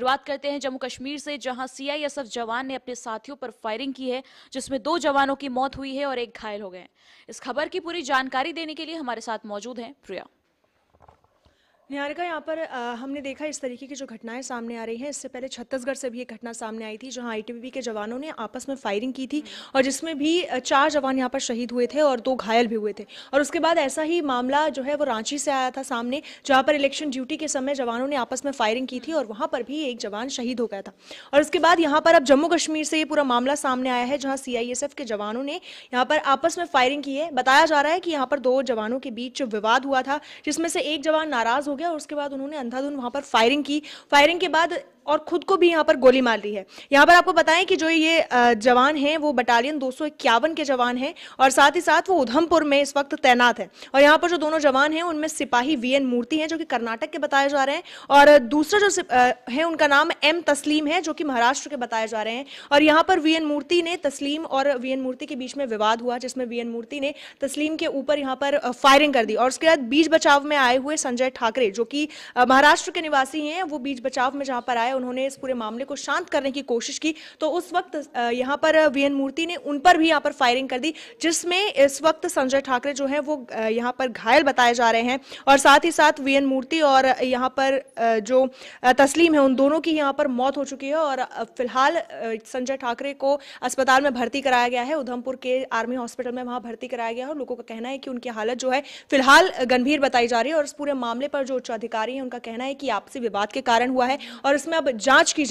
शुरुआत करते हैं जम्मू कश्मीर से जहां सीआईएसएफ जवान ने अपने साथियों पर फायरिंग की है जिसमें दो जवानों की मौत हुई है और एक घायल हो गए इस खबर की पूरी जानकारी देने के लिए हमारे साथ मौजूद है प्रिया निहारिका यहाँ पर आ, हमने देखा इस तरीके की जो घटनाएं सामने आ रही हैं इससे पहले छत्तीसगढ़ से भी एक घटना सामने आई थी जहां आईटीबीपी के जवानों ने आपस में फायरिंग की थी हम्म। और जिसमें भी चार जवान यहाँ पर शहीद हुए थे और दो घायल भी हुए थे और उसके बाद ऐसा ही मामला जो है वो रांची से आया था सामने जहाँ पर इलेक्शन ड्यूटी के समय जवानों ने आपस में फायरिंग की थी हम्म। और वहाँ पर भी एक जवान शहीद हो गया था और उसके बाद यहाँ पर अब जम्मू कश्मीर से ये पूरा मामला सामने आया है जहाँ सी के जवानों ने यहाँ पर आपस में फायरिंग की है बताया जा रहा है कि यहाँ पर दो जवानों के बीच विवाद हुआ था जिसमें से एक जवान नाराज हो गया और उसके बाद उन्होंने अंधाधुन वहां पर फायरिंग की फायरिंग के बाद और खुद को भी यहाँ पर गोली मार दी है यहाँ पर आपको बताएं कि जो ये जवान हैं वो बटालियन दो के जवान हैं और साथ ही साथ वो उधमपुर में इस वक्त तैनात है और यहाँ पर जो दोनों जवान हैं उनमें सिपाही वी एन मूर्ति हैं जो कि कर्नाटक के बताए जा रहे हैं और दूसरा जो है उनका नाम एम तस्लीम है जो कि महाराष्ट्र के बताए जा रहे हैं और यहाँ पर वी एन मूर्ति ने तस्लीम और वी एन मूर्ति के बीच में विवाद हुआ जिसमें वी एन मूर्ति ने तस्लीम के ऊपर यहाँ पर फायरिंग कर दी और उसके बाद बीच बचाव में आए हुए संजय ठाकरे जो कि महाराष्ट्र के निवासी हैं वो बीच बचाव में जहां पर आए उन्होंने इस पूरे मामले को शांत करने की कोशिश की तो उस वक्त यहाँ पर वी मूर्ति ने उन पर भी यहाँ पर फायरिंग कर दी जिसमें इस वक्त संजय ठाकरे जो हैं वो यहाँ पर घायल बताए जा रहे हैं और साथ ही साथ वी मूर्ति और यहाँ पर जो तस्लीम है उन दोनों की यहाँ पर मौत हो चुकी है और फिलहाल संजय ठाकरे को अस्पताल में भर्ती कराया गया है उधमपुर के आर्मी हॉस्पिटल में वहां भर्ती कराया गया है और लोगों का कहना है कि उनकी हालत जो है फिलहाल गंभीर बताई जा रही है और इस पूरे मामले पर जो उच्च अधिकारी है उनका कहना है कि आपसी विवाद के कारण हुआ है और इसमें अब जांच की जाए